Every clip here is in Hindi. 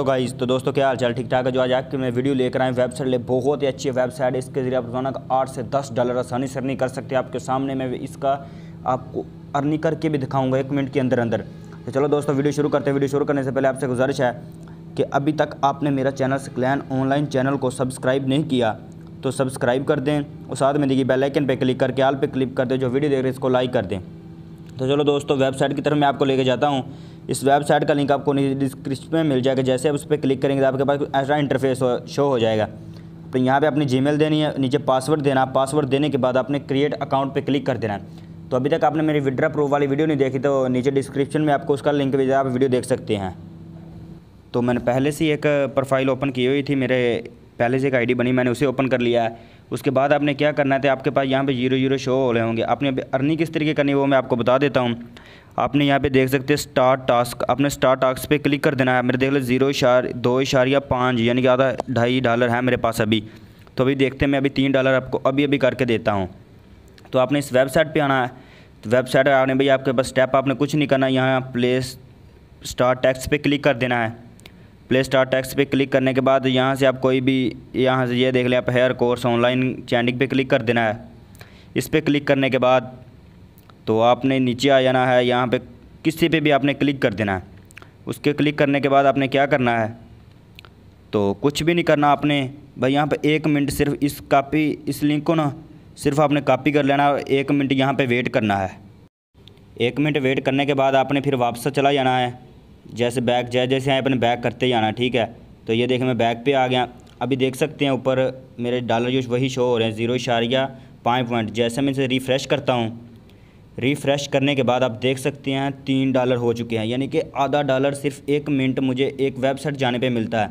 तो गाइज़ तो दोस्तों क्या हाल चाल ठीक ठाक है जो आज आपके मैं वीडियो लेकर आए वेबसाइट ले बहुत ही अच्छी वेबसाइट है इसके ज़रिए आप रोजाना का आठ से दस डॉलर आसानी से अर्निंग कर सकते हैं आपके सामने मैं इसका आपको अर्निंग करके भी दिखाऊंगा एक मिनट के अंदर अंदर तो चलो दोस्तों वीडियो शुरू करते हैं वीडियो शुरू करने से पहले आपसे गुजारिश है कि अभी तक आपने मेरा चैनल स्क्लैन ऑनलाइन चैनल को सब्सक्राइब नहीं किया तो सब्सक्राइब कर दें और साथ में देखिए बेलाइकन पर क्लिक करके आल पर क्लिक कर दें जो वीडियो देख रहे हैं इसको लाइक कर दें तो चलो दोस्तों वेबसाइट की तरफ मैं आपको लेके जाता हूँ इस वेबसाइट का लिंक आपको डिस्क्रिप्शन में मिल जाएगा जैसे आप उस पर क्लिक करेंगे तो आपके पास ऐसा इंटरफेस शो हो जाएगा तो यहाँ पे आपने जीमेल देनी है नीचे पासवर्ड देना पासवर्ड देने के बाद आपने क्रिएट अकाउंट पे क्लिक कर देना है तो अभी तक आपने मेरी विड्रा प्रूफ वाली वीडियो नहीं देखी तो नीचे डिस्क्रिप्शन में आपको उसका लिंक भेजा आप वीडियो देख सकते हैं तो मैंने पहले से एक प्रोफाइल ओपन की हुई थी मेरे पहले से एक आईडी बनी मैंने उसे ओपन कर लिया है उसके बाद आपने क्या करना था आपके पास यहाँ पे जीरो जीरो शो हो रहे होंगे आपने अर्निंग किस तरीके करनी है वो मैं आपको बता देता हूँ आपने यहाँ पे देख सकते हैं स्टार्ट टास्क आपने स्टार्ट टास्क पे क्लिक कर देना है मेरे देख लो जीरो इशार दो इशारिया पाँच यानी कि आधा ढाई डॉलर है मेरे पास अभी तो अभी देखते हैं मैं अभी तीन डॉलर आपको अभी अभी करके देता हूँ तो आपने इस वेबसाइट पे आना है तो वेबसाइट पर आने भाई आपके पास स्टेप आपने कुछ नहीं करना यहाँ प्लेस स्टार टैक्स पर क्लिक कर देना है प्ले स्टार टैक्स पे क्लिक करने के बाद यहाँ से आप कोई भी यहाँ से ये देख लें आप हेयर कोर्स ऑनलाइन चैनिक पर क्लिक कर देना है इस पर क्लिक करने के बाद तो आपने नीचे आ जाना है यहाँ पे किसी पे भी आपने क्लिक कर देना है उसके क्लिक करने के बाद आपने क्या करना है तो कुछ भी नहीं करना आपने भाई यहाँ पे एक मिनट सिर्फ इस कापी इस लिंक को ना सिर्फ आपने कापी कर लेना और एक मिनट यहाँ पे वेट करना है एक मिनट वेट करने के बाद आपने फिर वापस चला जाना है जैसे बैग जैसे जैसे आए अपने बैग करते ही ठीक है तो ये देखें मैं बैग पे आ गया अभी देख सकते हैं ऊपर मेरे डॉलर जो वही शो हो रहे हैं ज़ीरो इशारिया पाँच पॉइंट जैसे मैं इसे रिफ़्रेश करता हूँ रिफ़्रेश करने के बाद आप देख सकते हैं तीन डॉलर हो चुके हैं यानी कि आधा डॉलर सिर्फ एक मिनट मुझे एक वेबसाइट जाने पे मिलता है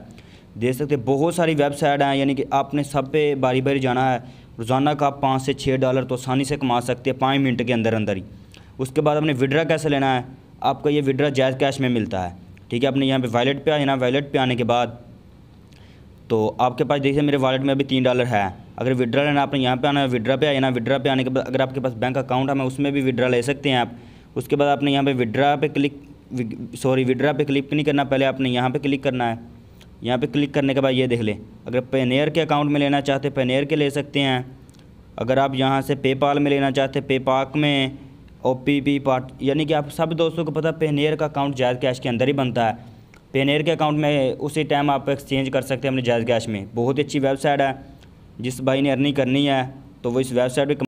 देख सकते हैं बहुत सारी वेबसाइट हैं यानी कि आपने सब पे बारी बारी जाना है रोज़ाना का आप पाँच से छः डॉलर तो आसानी से कमा सकते हैं पाँच मिनट के अंदर अंदर ही उसके बाद आपने विड्रा कैसे लेना है आपका ये विड्रा जैज कैश में मिलता है ठीक है आपने यहाँ पर वैलेट पर आना वैलेट पर आने के बाद तो आपके पास देखिए मेरे वालेट में अभी तीन डॉलर है अगर विड्रा लेना आपने यहाँ पे आना है विड्रा पे आ जाना विड्रा पे आने के बाद अगर आपके पास बैंक अकाउंट है मैं उसमें भी विड्रा ले सकते हैं आप उसके बाद आपने यहाँ पे विड्रा पे क्लिक सॉरी विड्रा पे क्लिक नहीं करना पहले आपने यहाँ पे क्लिक करना है यहाँ पे क्लिक करने के बाद ये देख लें अगर पेनेयर के अकाउंट में लेना चाहते पेनेयर के ले सकते हैं अगर आप यहाँ से पेपाल में लेना चाहते पेपाक में ओ पी पी पार्ट यानी कि आप सब दोस्तों को पता पेनेयर का अकाउंट जायद कैश के अंदर ही बनता है पेनेयर के अकाउंट में उसी टाइम आप एक्सचेंज कर सकते हैं अपने जायद कैश में बहुत ही अच्छी वेबसाइट है जिस भाई ने अर्निंग करनी है तो वो इस वेबसाइट पर